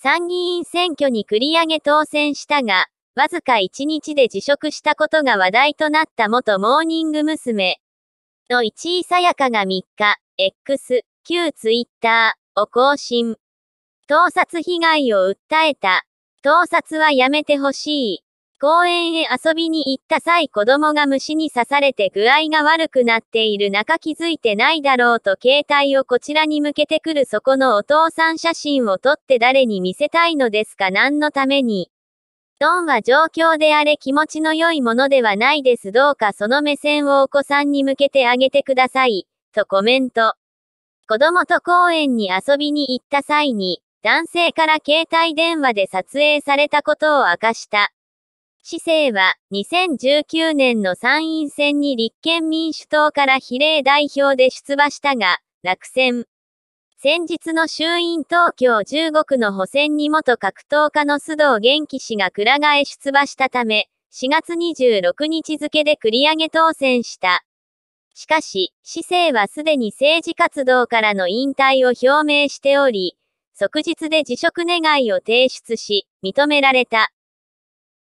参議院選挙に繰り上げ当選したが、わずか1日で辞職したことが話題となった元モーニング娘。の一位さやかが3日、X、旧ツイッターを更新。盗撮被害を訴えた。盗撮はやめてほしい。公園へ遊びに行った際子供が虫に刺されて具合が悪くなっている中気づいてないだろうと携帯をこちらに向けてくるそこのお父さん写真を撮って誰に見せたいのですか何のために。ドンは状況であれ気持ちの良いものではないですどうかその目線をお子さんに向けてあげてください、とコメント。子供と公園に遊びに行った際に、男性から携帯電話で撮影されたことを明かした。市政は2019年の参院選に立憲民主党から比例代表で出馬したが、落選。先日の衆院東京15区の補選に元格闘家の須藤元気氏が倉替え出馬したため、4月26日付で繰り上げ当選した。しかし、市政はすでに政治活動からの引退を表明しており、即日で辞職願を提出し、認められた。